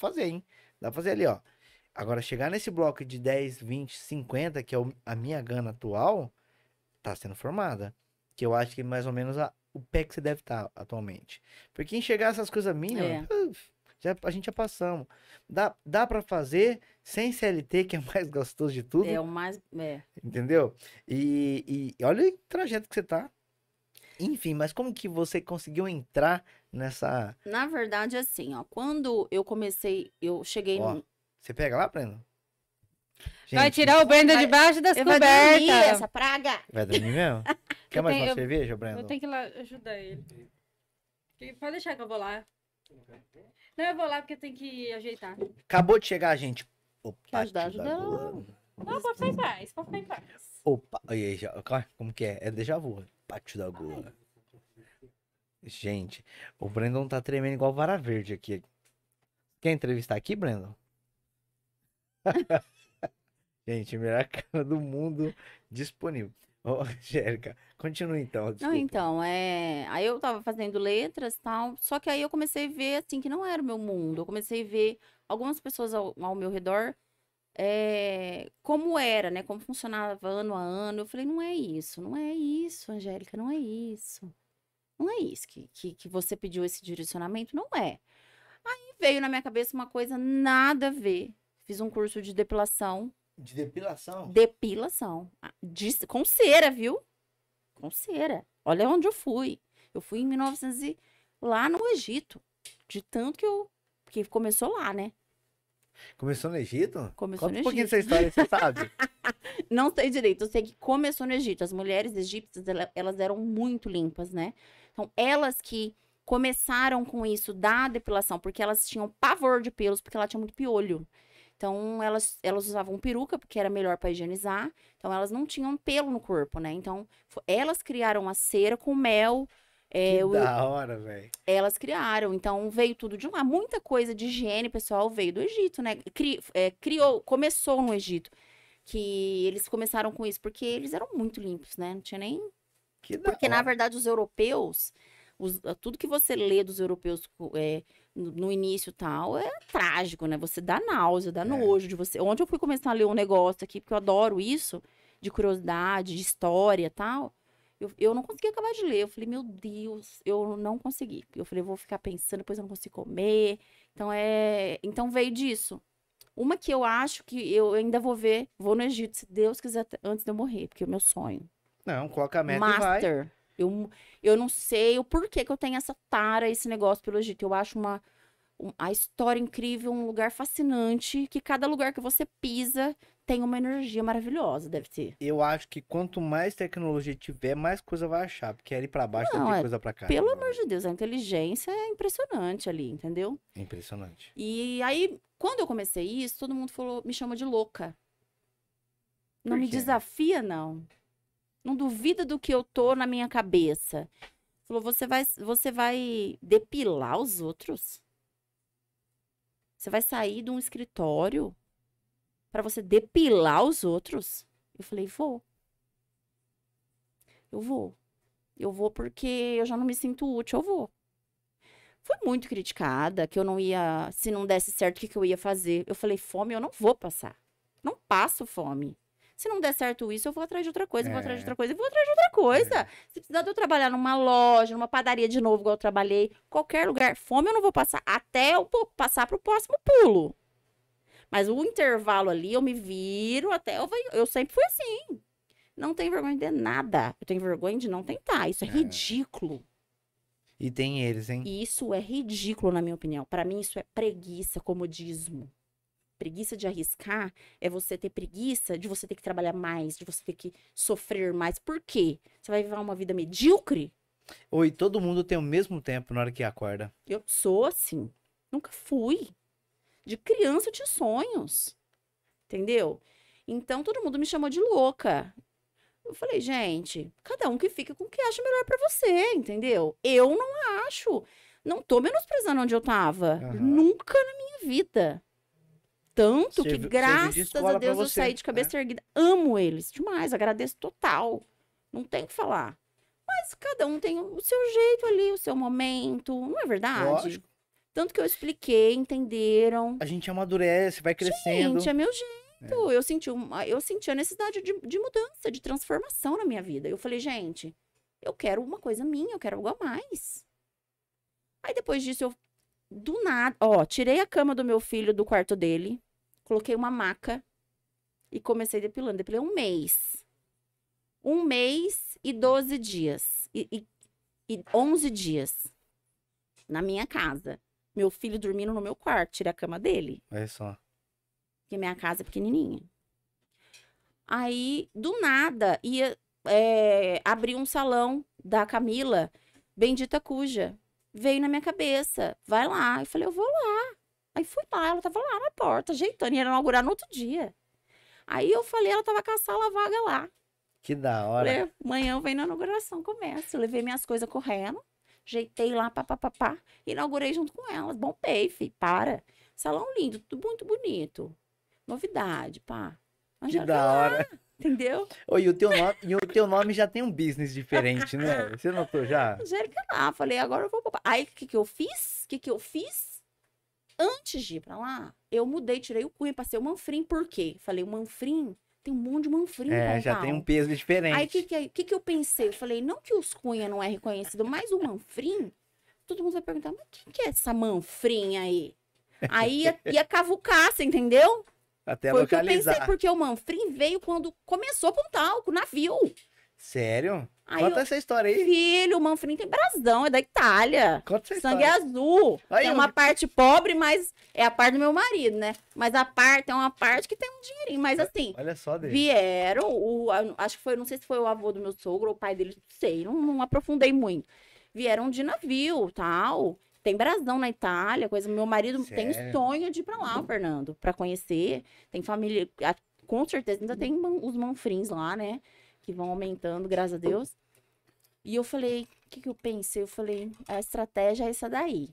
pra fazer, hein? Dá fazer ali, ó. Agora, chegar nesse bloco de 10, 20, 50, que é o, a minha gana atual, tá sendo formada. Que eu acho que é mais ou menos a, o pé que você deve estar tá atualmente. Porque enxergar essas coisas mínimas, é. já, a gente já passamos. Dá, dá para fazer sem CLT, que é o mais gostoso de tudo. É o mais. É. Entendeu? E, e olha o trajeto que você tá. Enfim, mas como que você conseguiu entrar nessa. Na verdade, assim, ó, quando eu comecei, eu cheguei ó, Você pega lá, Brenda? Gente, vai tirar o Brenda vai... debaixo das cobertas. Vai essa praga. Vai dormir mesmo? Quer mais uma eu... cerveja, Brenda? Eu tenho que ir lá ajudar ele. Pode deixar que eu vou lá. Não, eu vou lá porque tem que ajeitar. Acabou de chegar, gente. Opa, Quer ajudar, ajuda não. pode ficar em paz, pode ficar em paz. Opa, e aí, como que é? É déjà vu. Pátio da Goa. Gente, o Brandon tá tremendo igual vara verde aqui. Quer entrevistar aqui, Brandon? Gente, melhor cara do mundo disponível. Ô, Angélica, continue então. Desculpa. Não, então, é. Aí eu tava fazendo letras tal. Só que aí eu comecei a ver, assim, que não era o meu mundo. Eu comecei a ver algumas pessoas ao, ao meu redor é, como era, né? Como funcionava ano a ano. Eu falei, não é isso, não é isso, Angélica, não é isso. Não é isso que, que, que você pediu esse direcionamento? Não é. Aí veio na minha cabeça uma coisa nada a ver. Fiz um curso de depilação. De depilação? Depilação. Ah, de, com cera, viu? Com cera. Olha onde eu fui. Eu fui em 1900 e... lá no Egito. De tanto que eu... Porque começou lá, né? Começou no Egito? Começou Conta no Egito. um pouquinho dessa história, você sabe? Não sei direito. Eu sei que começou no Egito. As mulheres egípcias, elas eram muito limpas, né? Então, elas que começaram com isso da depilação, porque elas tinham pavor de pelos, porque ela tinha muito piolho. Então, elas, elas usavam peruca, porque era melhor para higienizar. Então, elas não tinham pelo no corpo, né? Então, elas criaram a cera com mel, é, que o... da hora, velho. Elas criaram, então veio tudo de lá. Muita coisa de higiene, pessoal, veio do Egito, né? Cri... É, criou, começou no Egito. Que eles começaram com isso, porque eles eram muito limpos, né? Não tinha nem porque, na verdade, os europeus, os, ah, tudo que você lê dos europeus é, no, início tal é trágico, né? Você dá náusea, dá é. nojo de você. Onde eu fui começar a ler um negócio aqui, porque eu adoro isso, de curiosidade, de história tal. Eu, eu não consegui acabar de ler. Eu falei, meu Deus, eu não consegui. Eu falei, eu vou ficar pensando, depois eu não consigo comer. Então é. Então veio disso. Uma que eu acho que eu ainda vou ver, vou no Egito, se Deus quiser, antes de eu morrer, porque é o meu sonho. Não, coloca a meta Master. e vai. Eu, eu não sei o porquê que eu tenho essa tara, esse negócio pelo Egito. Eu acho uma, um, a história incrível, um lugar fascinante, que cada lugar que você pisa tem uma energia maravilhosa, deve ser. Eu acho que quanto mais tecnologia tiver, mais coisa vai achar, porque ali para baixo não, tem é, coisa para cá. Pelo né? amor de Deus, a inteligência é impressionante ali, entendeu? Impressionante. E aí, quando eu comecei isso, todo mundo falou, me chama de louca. Não me desafia, não. Não duvida do que eu tô na minha cabeça. Falou, você vai, você vai depilar os outros? Você vai sair de um escritório para você depilar os outros? Eu falei, vou. Eu vou. Eu vou porque eu já não me sinto útil, eu vou. Fui muito criticada, que eu não ia, se não desse certo, o que, que eu ia fazer? Eu falei, fome eu não vou passar. Não passo fome. Se não der certo isso, eu vou atrás de outra coisa, é. vou atrás de outra é. coisa, vou atrás de outra coisa. É. Se precisar de eu trabalhar numa loja, numa padaria de novo, igual eu trabalhei, qualquer lugar, fome eu não vou passar até eu passar pro próximo pulo. Mas o intervalo ali, eu me viro até. Eu, eu sempre fui assim. Não tenho vergonha de nada. Eu tenho vergonha de não tentar. Isso é, é. ridículo. E tem eles, hein? Isso é ridículo, na minha opinião. Para mim, isso é preguiça, comodismo. Preguiça de arriscar é você ter preguiça de você ter que trabalhar mais, de você ter que sofrer mais. Por quê? Você vai viver uma vida medíocre? Oi, todo mundo tem o mesmo tempo na hora que acorda. Eu sou assim. Nunca fui. De criança eu tinha sonhos. Entendeu? Então todo mundo me chamou de louca. Eu falei, gente, cada um que fica com o que acha melhor para você, entendeu? Eu não acho. Não tô menosprezando onde eu tava. Uhum. Nunca na minha vida. Tanto Servi, que, graças a Deus, eu saí de né? cabeça erguida. Amo eles demais, agradeço total. Não tem o que falar. Mas cada um tem o seu jeito ali, o seu momento, não é verdade? Lógico. Tanto que eu expliquei, entenderam. A gente amadurece, vai crescendo. Gente, é meu jeito. É. Eu, senti uma, eu senti a necessidade de, de mudança, de transformação na minha vida. Eu falei, gente, eu quero uma coisa minha, eu quero algo a mais. Aí depois disso eu do nada, ó, tirei a cama do meu filho do quarto dele, coloquei uma maca e comecei depilando. Depilei um mês. Um mês e 12 dias. E, e, e 11 dias. Na minha casa. Meu filho dormindo no meu quarto. Tirei a cama dele. É só. Porque minha casa é pequenininha. Aí, do nada, ia é, abrir um salão da Camila, Bendita Cuja veio na minha cabeça, vai lá. Eu falei, eu vou lá. Aí fui lá, ela tava lá na porta, ajeitando, ia inaugurar no outro dia. Aí eu falei, ela tava com a sala vaga lá. Que da hora. amanhã vem na inauguração, começo. Eu levei minhas coisas correndo, ajeitei lá, papapá, inaugurei junto com ela. bom fi, para. Salão lindo, tudo muito bonito. Novidade, pá. que da hora. Lá. Entendeu? Oi, o teu nome, e o teu nome já tem um business diferente, né? Você notou já? Angélica lá, falei, agora eu vou poupar. Aí o que, que eu fiz? O que, que eu fiz? Antes de ir pra lá, eu mudei, tirei o cunha, passei o Manfrim, por quê? Falei, o Manfrim tem um monte de Manfrim. É, já tal. tem um peso diferente. Aí o que, que, que, que eu pensei? Eu falei, não que os cunha não é reconhecido, mas o Manfrim, todo mundo vai perguntar, mas quem que é essa Manfrim aí? Aí ia, ia cavucar, você entendeu? Até Foi localizar. eu pensei, porque o Manfrim veio quando começou com um talco, navio. Sério? Aí Conta eu... essa história aí. Filho, o Manfrim tem brasão, é da Itália. Conta essa Sangue história. azul. Aí, é uma eu... parte pobre, mas é a parte do meu marido, né? Mas a parte é uma parte que tem um dinheirinho. Mas assim, olha só dele. vieram, o, acho que foi, não sei se foi o avô do meu sogro ou o pai dele, não sei, não, não aprofundei muito. Vieram de navio, tal. Tem brasão na Itália, coisa. Meu marido Sério? tem sonho de ir pra lá, Fernando, pra conhecer. Tem família. Com certeza ainda tem os manfrins lá, né? Que vão aumentando, graças a Deus. E eu falei, o que, que eu pensei? Eu falei, a estratégia é essa daí.